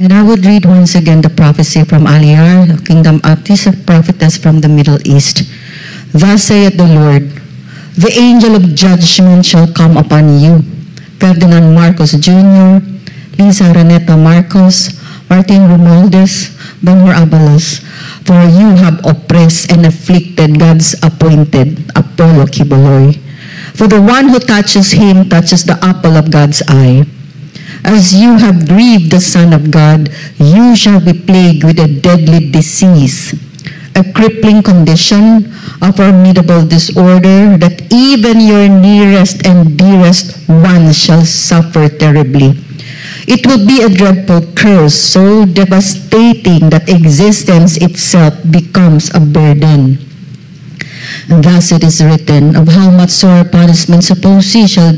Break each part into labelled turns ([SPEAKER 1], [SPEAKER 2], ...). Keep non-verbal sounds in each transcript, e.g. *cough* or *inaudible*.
[SPEAKER 1] And I would read once again the prophecy from Aliyar, the kingdom of this prophetess from the Middle East. Thus saith the Lord, The angel of judgment shall come upon you. Ferdinand Marcos Jr., Lisa Reneta Marcos, Martin Romualdez, Benhur Abalos, for you have oppressed and afflicted God's appointed Apollo Kiboloy. For the one who touches him touches the apple of God's eye. As you have grieved the Son of God, you shall be plagued with a deadly disease, a crippling condition, a formidable disorder that even your nearest and dearest ones shall suffer terribly. It will be a dreadful curse, so devastating that existence itself becomes a burden. Thus it is written, Of how much sore punishment suppose he shall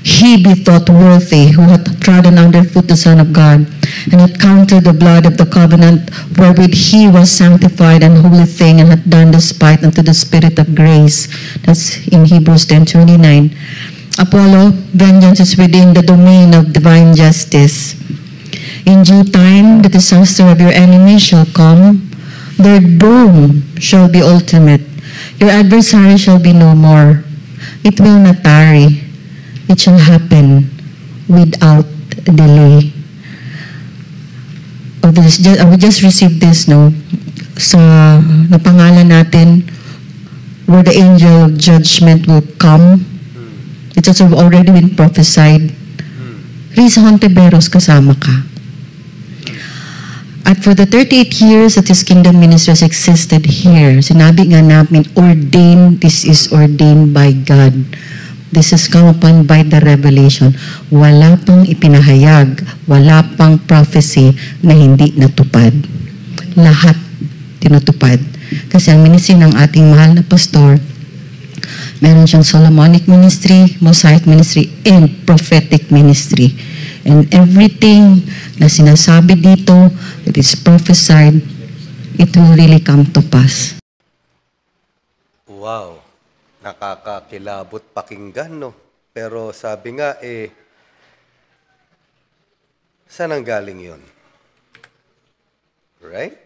[SPEAKER 1] he be thought worthy who hath trodden underfoot the Son of God, and hath counted the blood of the covenant wherewith he was sanctified and holy thing, and hath done despite unto the Spirit of grace. That's in Hebrews 10 29. Apollo, vengeance is within the domain of divine justice. In due time, the disaster of your enemy shall come, their doom shall be ultimate. Your adversary shall be no more. It will not tarry. It shall happen without delay. Oh, this, just, uh, we just received this, no? Sa napangalan natin, where the angel of judgment will come. It has already been prophesied. Hmm. Risa Hontiveros, kasama ka. At for the 38 years that His kingdom ministers existed here, sinabi nga namin, ordained, this is ordained by God. This is come upon by the revelation. Wala pang ipinahayag, wala pang prophecy na hindi natupad. Lahat tinutupad. Kasi ang ministry ng ating mahal na pastor, meron siyang Solomonic ministry, Mosaic ministry, and prophetic ministry. And everything na sinasabi dito, it is prophesied, it will really come to pass.
[SPEAKER 2] Wow, nakakakilabot pakinggan, no? Pero sabi nga, eh, saan ang galing yun? Right?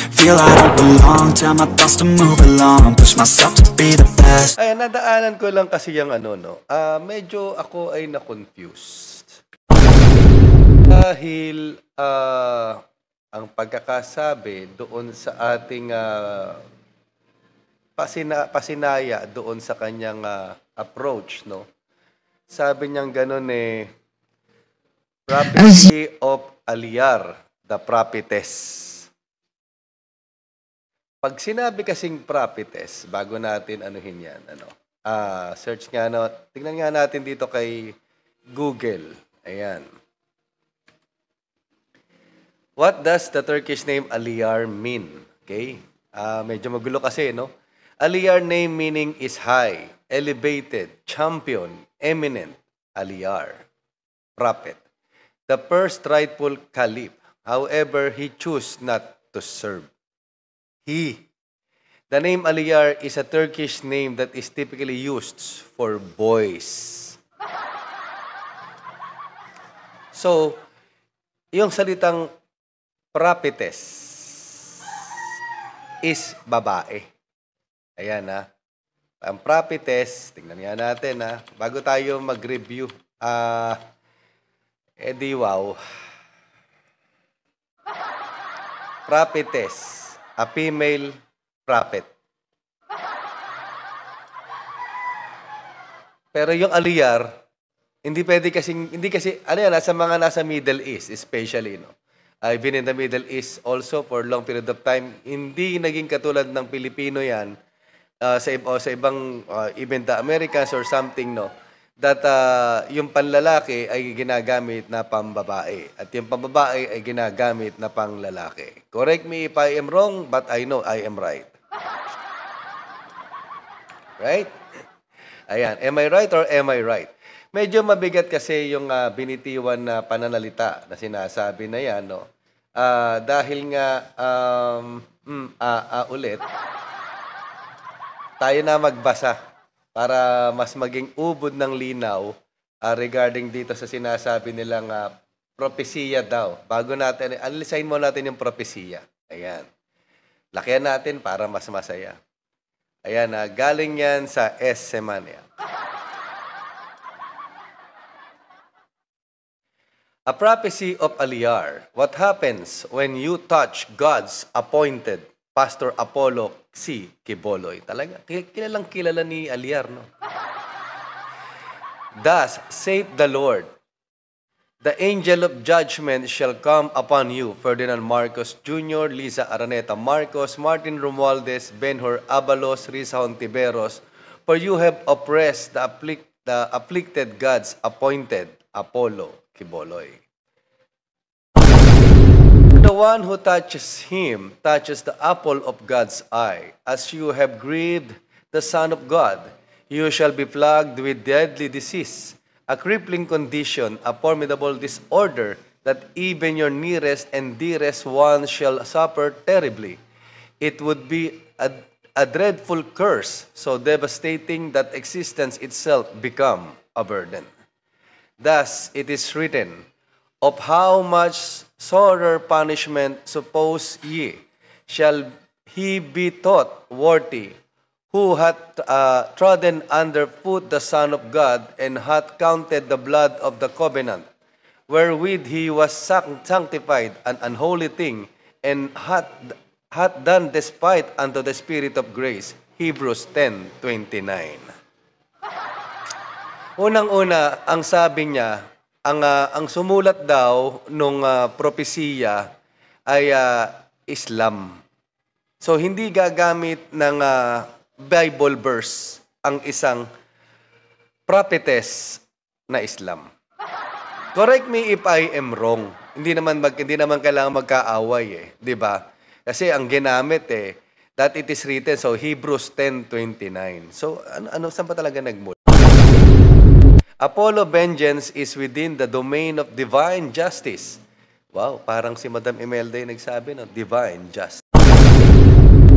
[SPEAKER 3] feel I don't belong Tell my thoughts to move along Push
[SPEAKER 2] myself to be the best Ay, nadaanan ko lang kasi yung ano, no? Uh, medyo ako ay na-confused. Dahil uh, ang pagkakasabi doon sa ating uh, pasina, pasinaya doon sa kanyang uh, approach, no? Sabi niyang ganun eh, Prophecy of Aliar, the prophetess. Pag sinabi kasing prophetess, bago natin anuhin yan, ano, uh, search nga, no, tingnan nga natin dito kay Google. Ayan. What does the Turkish name Aliyar mean? Okay? Uh, medyo magulo kasi, no? Aliyar name meaning is high, elevated, champion, eminent, Aliyar, prophet. The first rightful caliph, however, he chose not to serve he. The name Aliyar is a Turkish name that is typically used for boys. So, yung salitang prophetess is babae. Ayan ha. Ah. Ang prophetess, tingnan nga natin ha. Ah. Bago tayo mag-review, ah, uh, eh edi wow. Prophetess a female prophet. Pero yung aliyar, hindi pwede kasi hindi kasi ano yan nasa mga nasa Middle East especially no. Uh, even in the Middle East also for long period of time, hindi naging katulad ng Pilipino yan uh, sa, o sa ibang uh, even the Americas or something no that uh, yung panlalaki ay ginagamit na pambabae at yung pambabae ay ginagamit na panglalaki. Correct me if I am wrong, but I know I am right. Right? Ayan, am I right or am I right? Medyo mabigat kasi yung uh, binitiwan na pananalita na sinasabi na yan, no? Uh, dahil nga, um, mm, uh, uh, ulit, tayo na magbasa para mas maging ubod ng linaw uh, regarding dito sa sinasabi nilang uh, ah, propesiya daw. Bago natin, alisayin mo natin yung propesiya. Ayan. Lakihan natin para mas masaya. Ayan, uh, galing yan sa S. Semania. A prophecy of Aliar. What happens when you touch God's appointed? Pastor Apollo si Kiboloy. Talaga, kilalang kilala ni Aliar, no? Thus saith the Lord, The angel of judgment shall come upon you, Ferdinand Marcos Jr., Lisa Araneta Marcos, Martin Romualdez, Benhur Abalos, Risa Hontiveros, for you have oppressed the, afflict, the afflicted gods appointed, Apollo Kiboloy. the one who touches him touches the apple of God's eye. As you have grieved the Son of God, you shall be plagued with deadly disease, a crippling condition, a formidable disorder that even your nearest and dearest ones shall suffer terribly. It would be a, a dreadful curse, so devastating that existence itself become a burden. Thus it is written, of how much sorer punishment suppose ye, shall he be thought worthy, who hath uh, trodden underfoot the Son of God, and hath counted the blood of the covenant, wherewith he was sanctified an unholy thing, and hath, hath done despite unto the Spirit of grace. Hebrews 10.29 Unang-una, ang sabi niya, ang uh, ang sumulat daw nung uh, propesiya ay uh, Islam. So hindi gagamit ng uh, Bible verse ang isang prophetess na Islam. Correct me if I am wrong. Hindi naman mag, hindi naman kailangan magkaaway eh, 'di ba? Kasi ang ginamit eh that it is written so Hebrews 10:29. So ano, ano saan pa talaga nagmula? Apollo vengeance is within the domain of divine justice. Wow, parang si Madam Imelda yung nagsabi no? divine justice.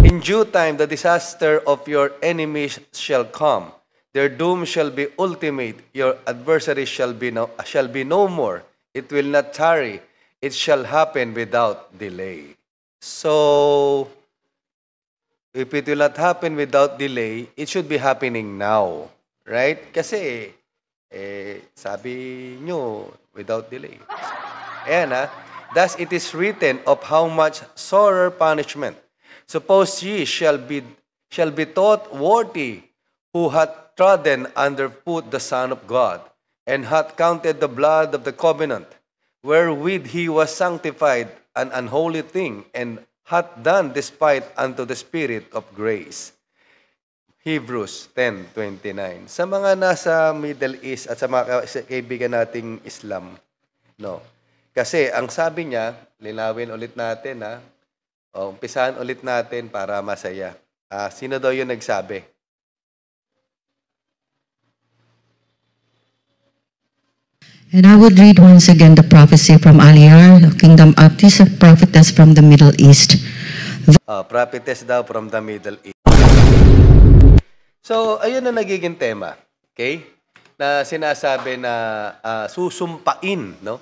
[SPEAKER 2] In due time, the disaster of your enemies shall come. Their doom shall be ultimate. Your adversary shall be no, shall be no more. It will not tarry. It shall happen without delay. So, if it will not happen without delay, it should be happening now. Right? Kasi, Eh, sabi nyo, without delay. Ayan ha. Thus it is written of how much sorer punishment. Suppose ye shall be, shall be taught worthy who hath trodden underfoot the Son of God, and hath counted the blood of the covenant, wherewith he was sanctified an unholy thing, and hath done despite unto the Spirit of grace. Hebrews 10:29. Sa mga nasa Middle East at sa mga kaibigan nating Islam, no. Kasi ang sabi niya, linawin ulit natin ha. O, umpisahan ulit natin para masaya. Ah, sino daw 'yung nagsabi?
[SPEAKER 1] And I would read once again the prophecy from Aliyar, the Kingdom of a prophetess from the Middle East. The-
[SPEAKER 2] oh, ah, prophetess daw from the Middle East. So, ayun na nagiging tema. Okay? Na sinasabi na uh, susumpain, no?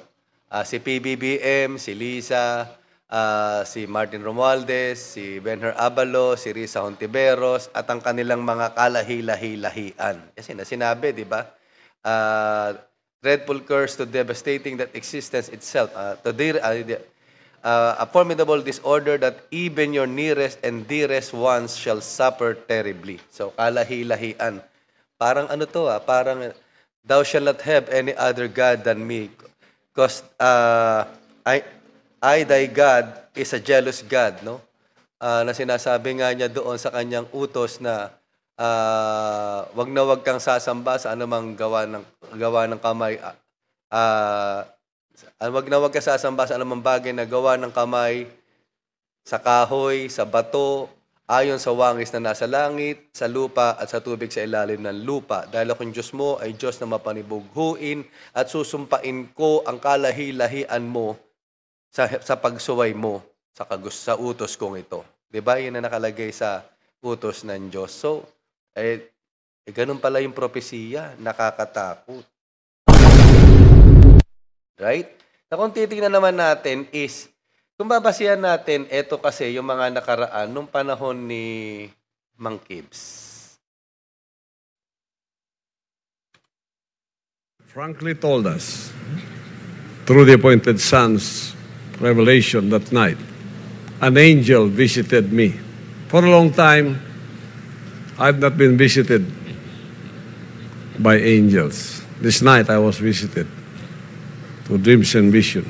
[SPEAKER 2] Uh, si PBBM, si Lisa, uh, si Martin Romualdez, si Benher Abalo, si Risa Hontiveros, at ang kanilang mga kalahi-lahi-lahian. Kasi na sinabi, di ba? Uh, dreadful curse to devastating that existence itself. Uh, to the, uh, uh, a formidable disorder that even your nearest and dearest ones shall suffer terribly. So, kalahi-lahian. Parang ano to ah, parang thou shalt not have any other God than me. Because uh, I, I, thy God, is a jealous God, no? Uh, na sinasabi nga niya doon sa kanyang utos na uh, wag na wag kang sasamba sa anumang gawa ng, gawa ng kamay. Uh, Wag na wag ka sasamba sa anumang bagay na gawa ng kamay, sa kahoy, sa bato, ayon sa wangis na nasa langit, sa lupa at sa tubig sa ilalim ng lupa. Dahil akong Diyos mo ay Diyos na mapanibughuin at susumpain ko ang kalahi-lahian mo sa, sa pagsuway mo sa, kagus, sa utos kong ito. Di ba? Yan na nakalagay sa utos ng Diyos. So, eh, eh ganun pala yung propesiya, nakakatakot. Right? Na kung titingnan naman natin is, kung babasihan natin, eto kasi yung mga nakaraan nung panahon ni Mang Kibbs.
[SPEAKER 3] Frankly told us through the appointed son's revelation that night, an angel visited me. For a long time, I've not been visited by angels. This night I was visited. to dreams and vision.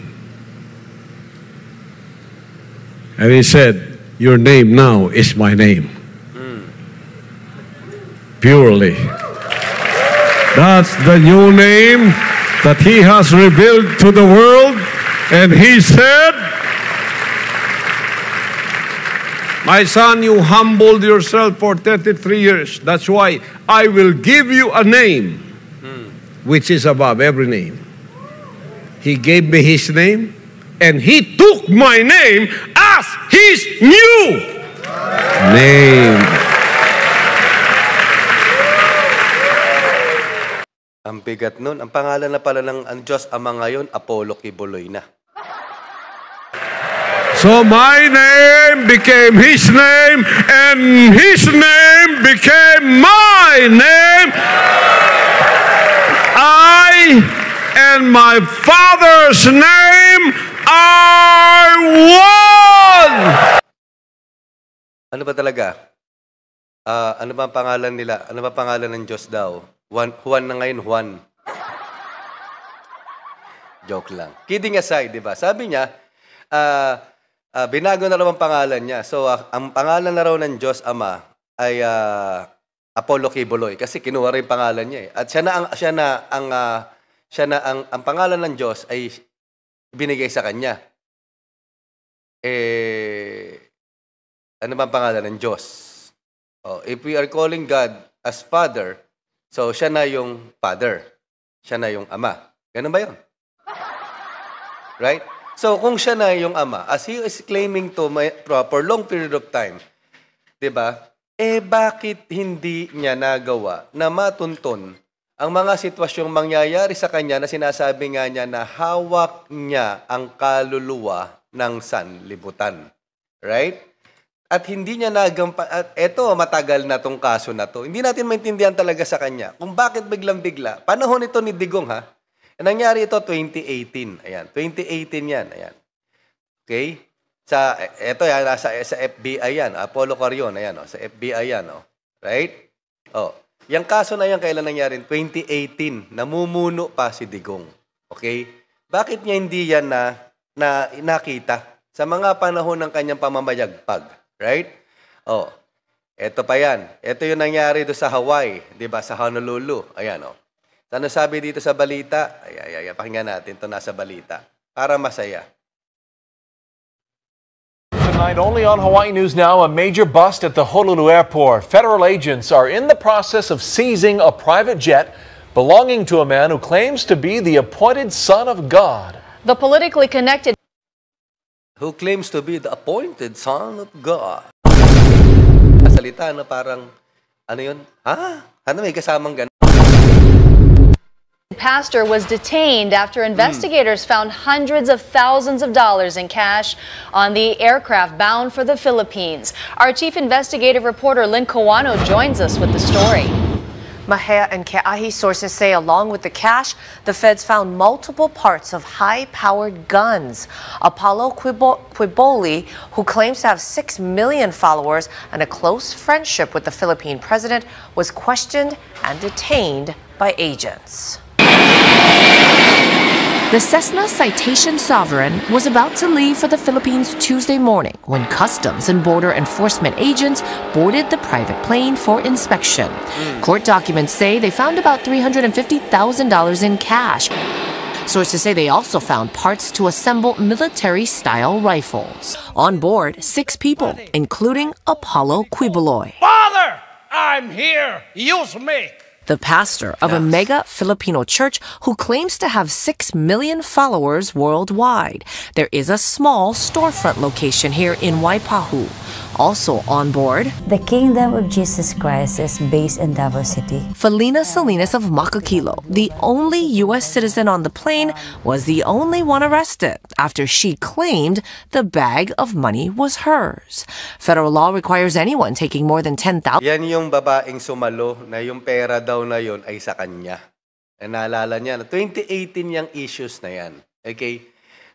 [SPEAKER 3] And he said, Your name now is my name. Purely. That's the new name that he has revealed to the world. And he said, My son, you humbled yourself for 33 years. That's why I will give you a name which is above every name. He gave me His name, and He took my name
[SPEAKER 2] as His new
[SPEAKER 1] name.
[SPEAKER 2] Ang bigat nun. Ang pangalan na pala ng ang Diyos Ama ngayon, Apollo Kibuloy na. So
[SPEAKER 3] my name became His name, and His name became my name, in my Father's name are one!
[SPEAKER 2] Ano ba talaga? Uh, ano ba ang pangalan nila? Ano ba pangalan ng Diyos daw? Juan, Juan na ngayon, Juan. Joke lang. Kidding aside, di ba? Sabi niya, uh, uh, binago na raw ang pangalan niya. So, uh, ang pangalan na raw ng Diyos Ama ay uh, Apollo Kibuloy kasi kinuha rin pangalan niya eh. At siya na ang siya na ang uh, siya na ang, ang pangalan ng Diyos ay binigay sa kanya. Eh, ano ba ang pangalan ng Diyos? Oh, if we are calling God as Father, so siya na yung Father. Siya na yung Ama. Ganun ba yun? Right? So, kung siya na yung Ama, as he is claiming to my, for long period of time, di ba? Eh, bakit hindi niya nagawa na matunton ang mga sitwasyong mangyayari sa kanya na sinasabi nga niya na hawak niya ang kaluluwa ng sanlibutan. Right? At hindi niya nagampan, at eto matagal na tong kaso na to. Hindi natin maintindihan talaga sa kanya kung bakit biglang-bigla. Panahon ito ni Digong ha. Nangyari ito 2018. Ayan, 2018 yan. Ayan. Okay? Sa, eto yan, sa, sa FBI yan. Apollo Carion. Ayan, oh, sa FBI yan. Oh. Right? Oh, Yang kaso na yan, kailan nangyari? 2018, namumuno pa si Digong. Okay? Bakit niya hindi yan na, na nakita sa mga panahon ng kanyang pamamayagpag? Right? Oh, eto pa yan. Ito yung nangyari do sa Hawaii, di ba? Sa Honolulu. Ayan, oh. Ano sabi dito sa balita? Ay, ay, ay, pakinggan natin to nasa balita. Para masaya.
[SPEAKER 1] Tonight only on Hawaii News Now, a major bust at the Honolulu airport. Federal agents are in the process of seizing a private jet belonging to a man who claims to be the appointed son of God.
[SPEAKER 3] The politically connected
[SPEAKER 1] who claims to be the
[SPEAKER 2] appointed son of God. Salita na parang ano yun? Ha? Ano may kasamang ganun?
[SPEAKER 3] pastor was detained after hmm. investigators mm. found hundreds of thousands of dollars in cash on the aircraft bound for the Philippines. Our chief investigative reporter Lynn Kawano joins us with the story. Mahia and Keahi sources say, along with the cash, the feds found multiple parts of high powered guns. Apollo Quiboli, who claims to have 6 million followers and a close friendship with the Philippine president, was questioned and detained by agents. The Cessna Citation Sovereign was about to leave for the Philippines Tuesday morning when Customs and Border Enforcement agents boarded the private plane for inspection. Hmm. Court documents say they found about $350,000 in cash. Sources say they also found parts to assemble military style rifles. On board, six people, including Apollo Quibuloy. Father, I'm here. Use me the pastor of yes. a mega Filipino church who claims to have 6 million followers worldwide. There is a small storefront location here in Waipahu. Also on board, the kingdom of Jesus Christ is based in Davao City. Felina Salinas of Makakilo, the only U.S. citizen on the plane, was the only one arrested after she claimed the bag of money was hers. Federal law requires anyone taking more than 10,000.
[SPEAKER 2] daw na yon ay sa kanya. Na eh, naalala niya. 2018 niyang issues na yan. Okay?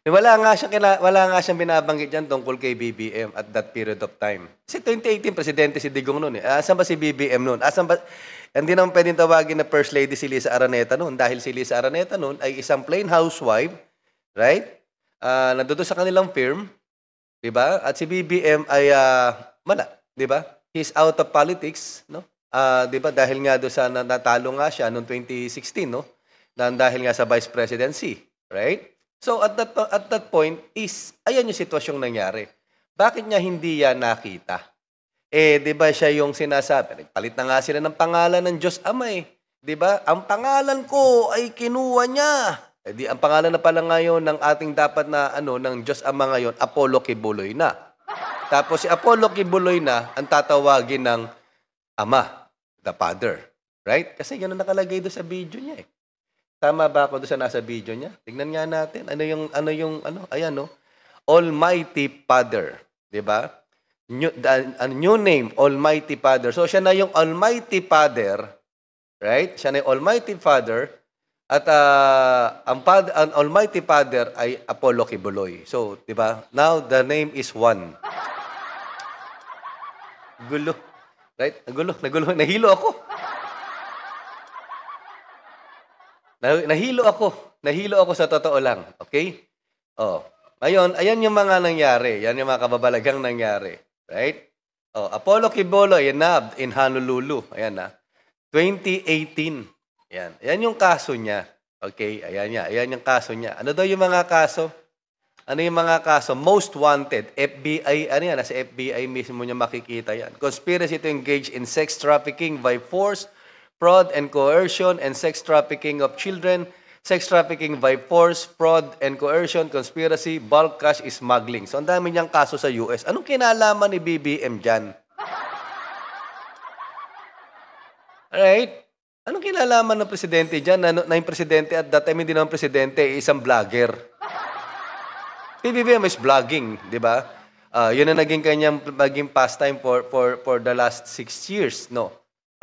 [SPEAKER 2] Eh, wala nga siya, wala nga siyang binabanggit dyan tungkol kay BBM at that period of time. Kasi 2018, presidente si Digong noon eh. Asan ba si BBM noon? Asan ba, hindi naman pwedeng tawagin na First Lady si Lisa Araneta noon dahil si Lisa Araneta noon ay isang plain housewife, right? Uh, nandoon sa kanilang firm, di ba? At si BBM ay uh, wala, di ba? He's out of politics, no? uh, 'di ba dahil nga do sa natalo nga siya noong 2016 no na dahil nga sa vice presidency right so at that at that point is ayan yung sitwasyong nangyari bakit niya hindi yan nakita eh 'di ba siya yung sinasabi nagpalit na nga sila ng pangalan ng Diyos Ama eh 'di ba ang pangalan ko ay kinuha niya eh, di, ang pangalan na pala ngayon ng ating dapat na ano ng Diyos Ama ngayon Apollo Kibuloy na tapos si Apollo Kibuloy na ang tatawagin ng ama, the father. Right? Kasi yun ang nakalagay doon sa video niya eh. Tama ba ako doon sa nasa video niya? Tignan nga natin. Ano yung, ano yung, ano, ayan no. Almighty Father. Di ba? New, uh, new name, Almighty Father. So siya na yung Almighty Father. Right? Siya na yung Almighty Father. At uh, ang, father, ang Almighty Father ay Apollo Kibuloy. So, di ba? Now, the name is one. Gulo. Right? Nagulo, nagulo, nahilo ako. nahilo ako. Nahilo ako sa totoo lang. Okay? Oh. Ngayon, ayan yung mga nangyari. Yan yung mga kababalagang nangyari. Right? Oh, Apollo Kibolo, inab in Honolulu. Ayan ah. na. 2018. Ayan. Ayan yung kaso niya. Okay? Ayan niya. Ayan yung kaso niya. Ano daw yung mga kaso? Ano yung mga kaso? Most wanted, FBI, ano yan, nasa FBI mismo niya makikita yan. Conspiracy to engage in sex trafficking by force, fraud and coercion, and sex trafficking of children, sex trafficking by force, fraud and coercion, conspiracy, bulk cash smuggling. So, ang dami niyang kaso sa US. Anong kinalaman ni BBM dyan? Alright? Anong kinalaman ng presidente dyan? Na, na yung presidente at that time, hindi naman presidente, eh, isang vlogger. PBBM is vlogging, di ba? Uh, yun ang naging kanyang maging pastime for, for, for the last six years, no?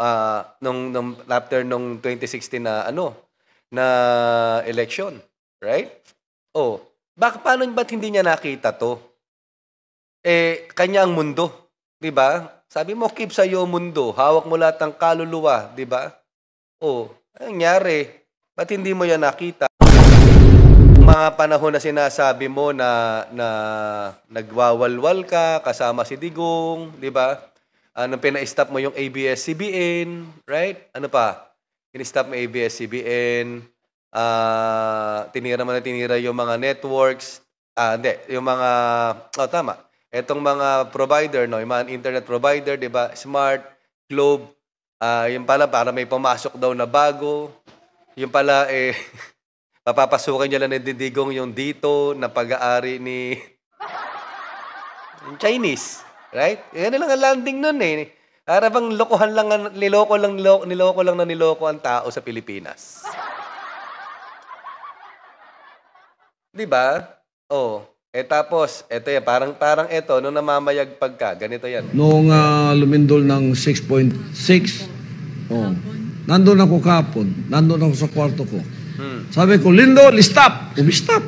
[SPEAKER 2] Uh, nung, nung, after nung 2016 na, ano, na election, right? Oh, baka paano ba't hindi niya nakita to? Eh, kanya ang mundo, di ba? Sabi mo, keep sa iyo mundo, hawak mo lahat ng kaluluwa, di ba? Oh, anong nangyari? Ba't hindi mo yan nakita? mga panahon na sinasabi mo na, na nagwawalwal ka, kasama si Digong, di ba? Ano, pina-stop mo yung ABS-CBN, right? Ano pa? In-stop mo ABS-CBN, uh, ah, tinira mo na tinira yung mga networks, ah, hindi, yung mga, oh, tama, etong mga provider, no, yung mga internet provider, di ba? Smart, Globe, uh, yung pala, para may pumasok daw na bago, yung pala, eh, *laughs* Papapasukin niya lang ng dindigong yung dito na pag-aari ni... *laughs* Chinese. Right? Yan lang ang landing nun eh. Para bang lokohan lang, niloko lang, niloko, niloko lang na niloko ang tao sa Pilipinas. *laughs* Di ba? Oh. Eh tapos, eto yan, parang, parang eto, nung namamayag pagka, ganito yan. Noong uh, lumindol ng 6.6, oh, nandun ako kapon, nandun ako sa kwarto ko. Sabi ko, Lindol,
[SPEAKER 3] listap. Umistop.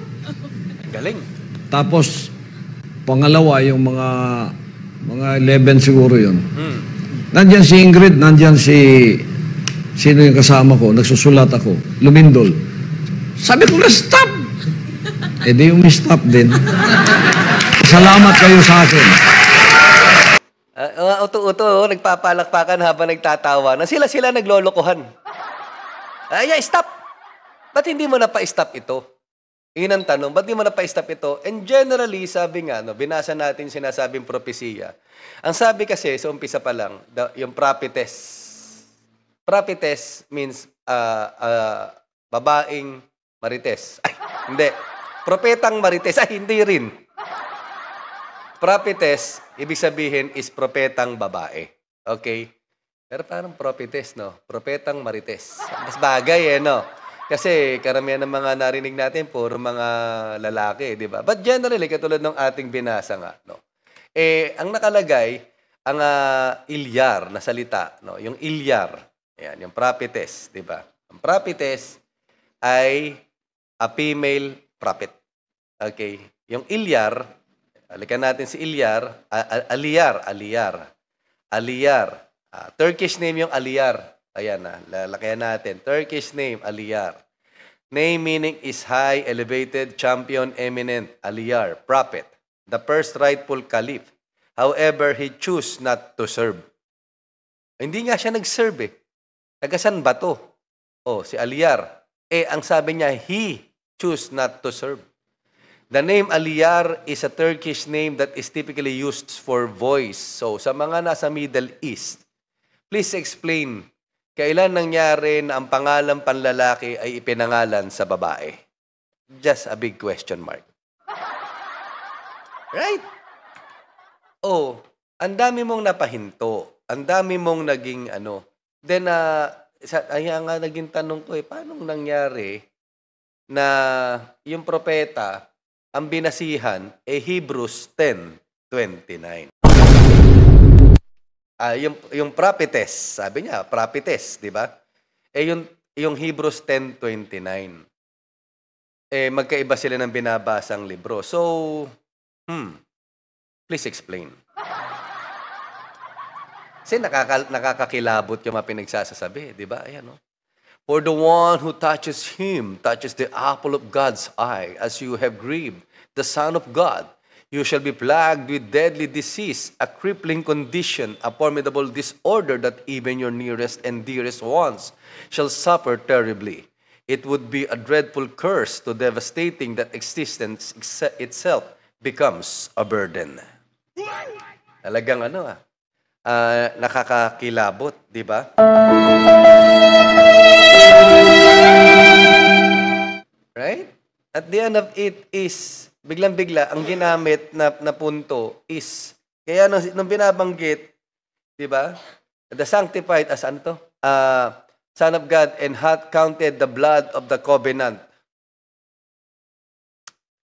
[SPEAKER 3] Galing. Tapos, pangalawa, yung mga
[SPEAKER 2] mga 11 siguro yun. Hmm. Nandyan si Ingrid, nandyan si sino yung kasama ko, nagsusulat ako, lumindol. Sabi ko na stop. E eh, di umistop din. *laughs* Salamat kayo sa akin. Uh, ah, ah, uto-uto, oh, nagpapalakpakan habang nagtatawa na sila-sila naglolokohan. Ay, uh, yeah, stop! ba't hindi mo na pa-stop ito? Yun ang tanong, ba't di mo na pa-stop ito? And generally, sabi nga, no, binasa natin sinasabing propesiya. Ang sabi kasi, sa umpisa pa lang, the, yung prophetess. Prophetess means uh, uh, babaeng marites. *laughs* Ay, hindi. Propetang marites. Ay, hindi rin. Prophetess, ibig sabihin is propetang babae. Okay? Pero parang prophetess, no? Propetang marites. Mas bagay, eh, no? Kasi karamihan ng mga narinig natin, puro mga lalaki, di ba? But generally, katulad ng ating binasa nga, no? Eh, ang nakalagay, ang uh, ilyar na salita, no? Yung ilyar, yan, yung prophetess, di ba? Ang prophetess ay a female prophet. Okay? Yung ilyar, alikan natin si ilyar, aliyar, aliyar, aliyar. Uh, ah, Turkish name yung aliyar. Ayan na, lalakayan natin. Turkish name, Aliyar. Name meaning is high, elevated, champion, eminent, Aliyar, prophet, the first rightful caliph. However, he choose not to serve. Hindi nga siya nag-serve eh. Tagasan ba to? Oh, si Aliyar. Eh, ang sabi niya, he choose not to serve. The name Aliyar is a Turkish name that is typically used for voice. So, sa mga nasa Middle East, please explain Kailan nangyari na ang pangalan panlalaki ay ipinangalan sa babae? Just a big question mark. Right? Oh, ang dami mong napahinto. Ang dami mong naging ano. Then, uh, kaya nga naging tanong ko eh, paano nangyari na yung propeta, ang binasihan, eh Hebrews 10.29 uh, yung, yung prophetess, sabi niya, prophetess, di ba? Eh yung, yung Hebrews 10.29, eh magkaiba sila ng binabasang libro. So, hmm, please explain. Kasi nakaka, nakakakilabot yung mga pinagsasasabi, di ba? Ayan, no? For the one who touches him touches the apple of God's eye as you have grieved the Son of God You shall be plagued with deadly disease, a crippling condition, a formidable disorder that even your nearest and dearest ones shall suffer terribly. It would be a dreadful curse to devastating that existence itself becomes a burden. Talagang ano ah, uh, nakakakilabot, di ba? At the end of it is, biglang-bigla, ang ginamit na, na punto is, kaya nung, nung binabanggit, di ba? The sanctified as ah, ano to? Uh, Son of God and hath counted the blood of the covenant.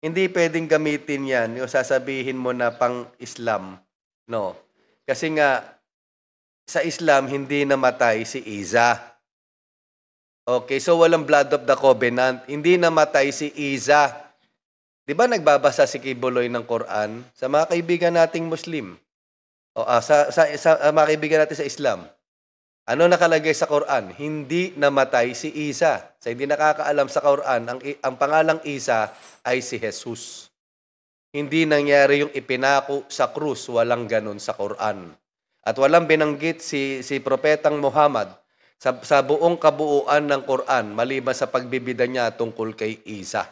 [SPEAKER 2] Hindi pwedeng gamitin yan yung sasabihin mo na pang-Islam. No. Kasi nga, sa Islam, hindi namatay si Isa. Okay, so walang blood of the covenant. Hindi namatay si Isa. Di ba nagbabasa si Kibuloy ng Quran sa mga kaibigan nating Muslim? O ah, sa, sa, sa ah, mga kaibigan natin sa Islam. Ano nakalagay sa Quran? Hindi namatay si Isa. Sa hindi nakakaalam sa Quran, ang, ang pangalang Isa ay si Jesus. Hindi nangyari yung ipinako sa krus, walang ganun sa Quran. At walang binanggit si, si Propetang Muhammad sa, sa buong kabuuan ng Quran maliban sa pagbibida niya tungkol kay Isa.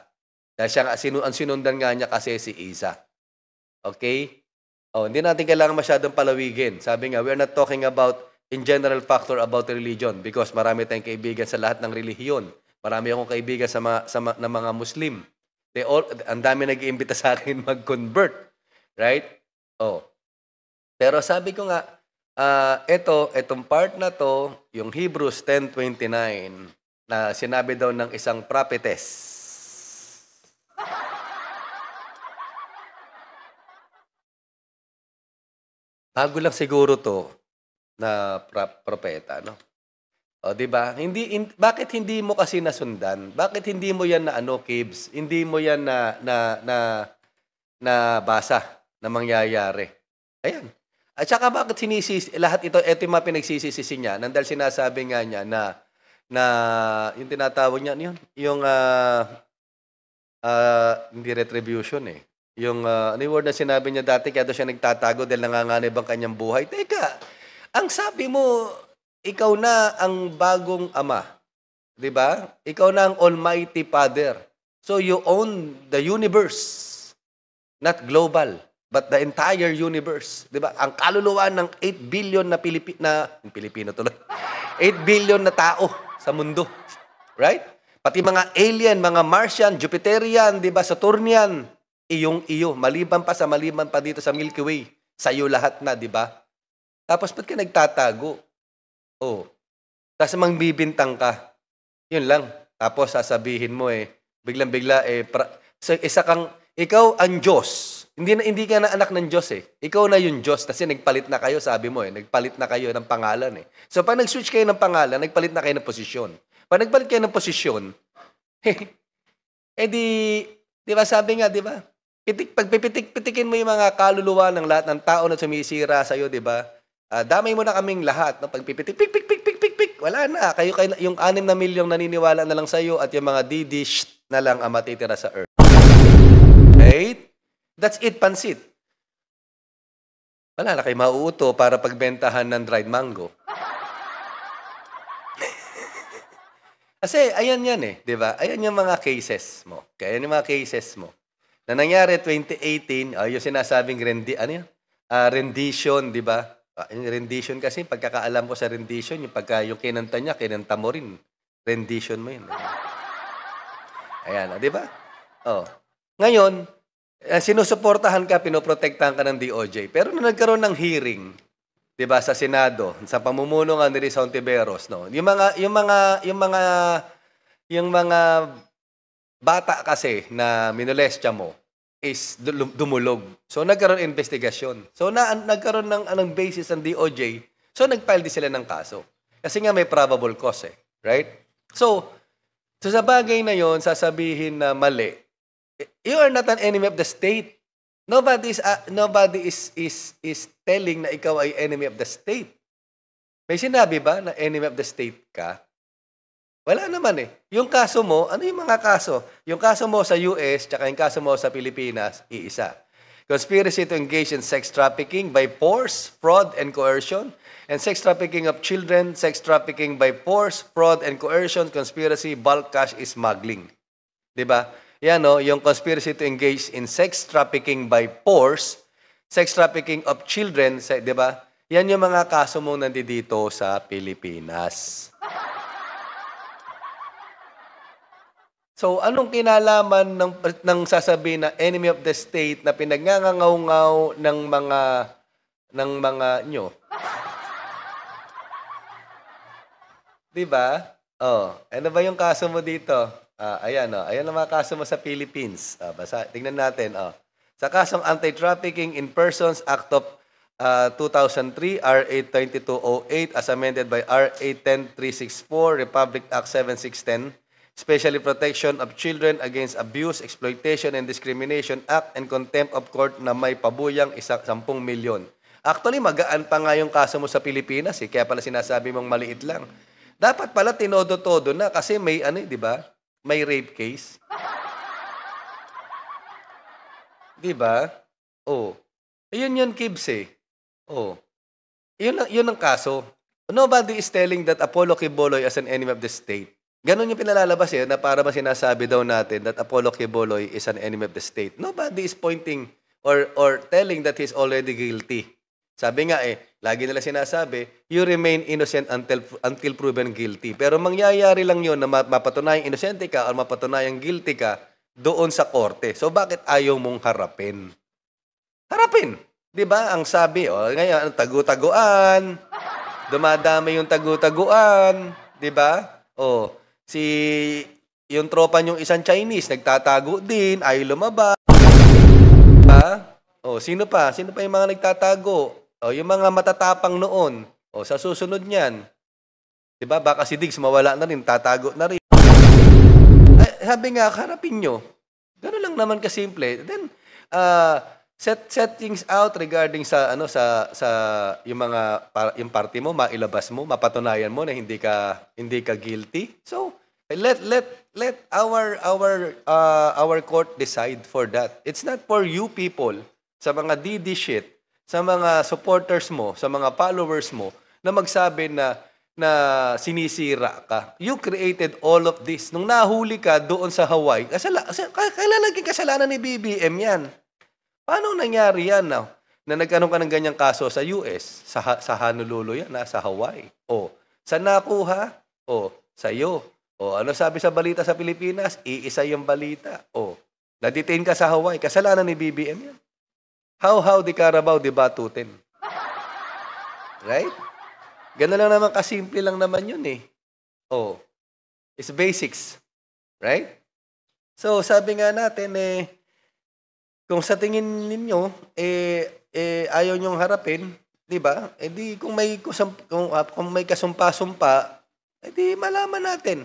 [SPEAKER 2] Dahil siya, sinun, ang sinundan nga niya kasi si Isa. Okay? Oh, hindi natin kailangan masyadong palawigin. Sabi nga, we're not talking about in general factor about religion because marami tayong kaibigan sa lahat ng relihiyon. Marami akong kaibigan sa mga, sa mga, mga Muslim. They all, ang dami nag-iimbita sa akin *laughs* mag-convert. Right? Oh. Pero sabi ko nga, Uh, ah, ito, itong part na to, yung Hebrews 10.29, na sinabi daw ng isang prophetess. Bago lang siguro to na pra- propeta, no? O, di ba? Hindi, in, bakit hindi mo kasi nasundan? Bakit hindi mo yan na ano, Kibs? Hindi mo yan na, na, na, na basa na mangyayari? Ayan. At saka bakit sinisisi, lahat ito, ito yung mga pinagsisisi niya, nandal sinasabi nga niya na, na yung tinatawag niya, ano yun, yung, uh, uh, hindi retribution eh. Yung, uh, ano yung word na sinabi niya dati, kaya doon siya nagtatago dahil nanganganib ang kanyang buhay. Teka, ang sabi mo, ikaw na ang bagong ama. Di ba? Ikaw na ang Almighty Father. So you own the universe, not global but the entire universe. Di ba? Ang kaluluwa ng 8 billion na, Pilipi na Pilipino tuloy. *laughs* 8 billion na tao sa mundo. Right? Pati mga alien, mga Martian, Jupiterian, di ba? Saturnian. Iyong iyo. Maliban pa sa maliban pa dito sa Milky Way. sa iyo lahat na, di ba? Tapos ba't ka nagtatago? Oh. Tapos mangbibintang ka. Yun lang. Tapos sasabihin mo eh, biglang-bigla eh, pra- so, isa kang, ikaw ang Diyos hindi na hindi ka na anak ng Diyos eh. Ikaw na yung Diyos kasi nagpalit na kayo, sabi mo eh. Nagpalit na kayo ng pangalan eh. So pag nag-switch kayo ng pangalan, nagpalit na kayo ng posisyon. Pag nagpalit kayo ng posisyon, *laughs* eh di, di ba sabi nga, di ba? Pitik, pipitik, pitikin mo yung mga kaluluwa ng lahat ng tao na sumisira sa iyo, di ba? Uh, damay mo na kaming lahat. No? Pagpipitik, pik, pik, pik, pik, pik, pik. Wala na. Kayo, kayo, yung 6 na milyong naniniwala na lang sa iyo at yung mga didish na lang ang matitira sa earth. Eight, That's it, pansit. Wala na kayo mauuto para pagbentahan ng dried mango. *laughs* Kasi ayan yan eh, di ba? Ayan yung mga cases mo. Kaya yung mga cases mo. Na nangyari 2018, oh, ah, yung sinasabing rendi, ano yun? Uh, rendition, di ba? Uh, yung rendition kasi, pagkakaalam ko sa rendition, yung pagka yung kinanta niya, kinanta mo rin. Rendition mo yun. Ayan, di ba? Oh. Ngayon, uh, sinusuportahan ka, pinoprotektahan ka ng DOJ. Pero nung nagkaroon ng hearing, 'di ba, sa Senado, sa pamumuno ng ni Rizal Ontiveros, no. Yung mga yung mga yung mga yung mga bata kasi na minolestya mo is dumulog. So nagkaroon investigasyon. So na nagkaroon ng anong basis ng DOJ. So nagfile din sila ng kaso. Kasi nga may probable cause eh, right? So, so sa bagay na 'yon, sasabihin na mali you are not an enemy of the state. Nobody is uh, nobody is is is telling na ikaw ay enemy of the state. May sinabi ba na enemy of the state ka? Wala naman eh. Yung kaso mo, ano yung mga kaso? Yung kaso mo sa US, tsaka yung kaso mo sa Pilipinas, iisa. Conspiracy to engage in sex trafficking by force, fraud, and coercion. And sex trafficking of children, sex trafficking by force, fraud, and coercion, conspiracy, bulk cash, smuggling. ba? Diba? Yan no, yung conspiracy to engage in sex trafficking by force, sex trafficking of children, 'di ba? Yan yung mga kaso mong nandito sa Pilipinas. So, anong kinalaman ng, ng sasabi na enemy of the state na pinagngangangaw-ngaw ng mga, ng mga nyo? Diba? Oh, ano ba yung kaso mo dito? Ah, ayan, oh. ayan ang mga kaso mo sa Philippines. Ah, basa, tingnan natin. Oh. Sa kasong Anti-Trafficking in Persons Act of ah, 2003, RA 2208, as amended by RA 10364, Republic Act 7610, Specially Protection of Children Against Abuse, Exploitation, and Discrimination Act and Contempt of Court na may pabuyang isa, 10 milyon. Actually, magaan pa nga yung kaso mo sa Pilipinas eh. Kaya pala sinasabi mong maliit lang. Dapat pala tinodo-todo na kasi may ano, eh, di ba? may rape case? Di ba? Oh. Ayun yun, Kibs eh. Oh. Yun, yun ang kaso. Nobody is telling that Apollo Kiboloy as an enemy of the state. Ganon yung pinalalabas eh, na para ba sinasabi daw natin that Apollo Kiboloy is an enemy of the state. Nobody is pointing or, or telling that he's already guilty. Sabi nga eh, Lagi nila sinasabi, you remain innocent until, until proven guilty. Pero mangyayari lang yon na mapatunayang inosente ka o mapatunayang guilty ka doon sa korte. So bakit ayaw mong harapin? Harapin! Di ba? Ang sabi, oh, ngayon, tagu-taguan. Dumadami yung tagu-taguan. Di ba? Oh, si yung tropa niyong isang Chinese, nagtatago din, ayaw lumabas. Ha? Oh, sino pa? Sino pa yung mga nagtatago? O, oh, yung mga matatapang noon, o, oh, sa susunod niyan, di ba, baka si Diggs mawala na rin, tatago na rin. Ay, eh, sabi nga, harapin nyo. Ganun lang naman kasimple. Then, uh, set settings out regarding sa ano sa sa yung mga para, yung party mo mailabas mo mapatunayan mo na hindi ka hindi ka guilty so let let let our our uh, our court decide for that it's not for you people sa mga DD shit sa mga supporters mo, sa mga followers mo na magsabi na na sinisira ka. You created all of this. Nung nahuli ka doon sa Hawaii, kasala, kailan naging kasalanan ni BBM yan? Paano nangyari yan now? Na nagkaroon ka ng ganyang kaso sa US, sa, sa Honolulu yan, nasa Hawaii. O, sa nakuha, o, sa iyo. O, ano sabi sa balita sa Pilipinas? Iisa yung balita. O, na ka sa Hawaii, kasalanan ni BBM yan. How how di Carabao di batutin. Right? Ganun lang naman kasimple lang naman yun eh. Oh. It's basics. Right? So, sabi nga natin eh kung sa tingin ninyo eh, eh ayaw niyo harapin, 'di ba? Eh di kung may kusam, kung, ah, kung may kasumpa-sumpa, eh di malaman natin.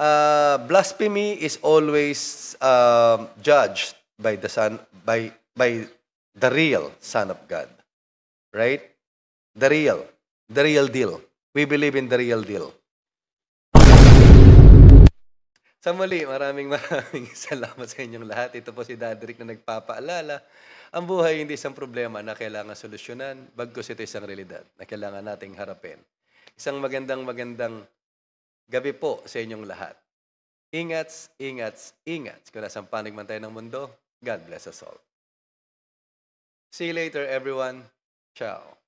[SPEAKER 2] Uh, blasphemy is always uh, judged by the son by by the real Son of God. Right? The real. The real deal. We believe in the real deal. Sa muli, maraming *laughs* maraming salamat sa inyong lahat. Ito po si Dadrick na nagpapaalala. Ang buhay hindi isang problema na kailangan solusyonan, bagkus ito isang realidad na kailangan nating harapin. Isang magandang magandang gabi po sa inyong lahat. Ingats, ingats, ingats. Kung nasang panig man tayo ng mundo, God bless us all. See you later, everyone. Ciao.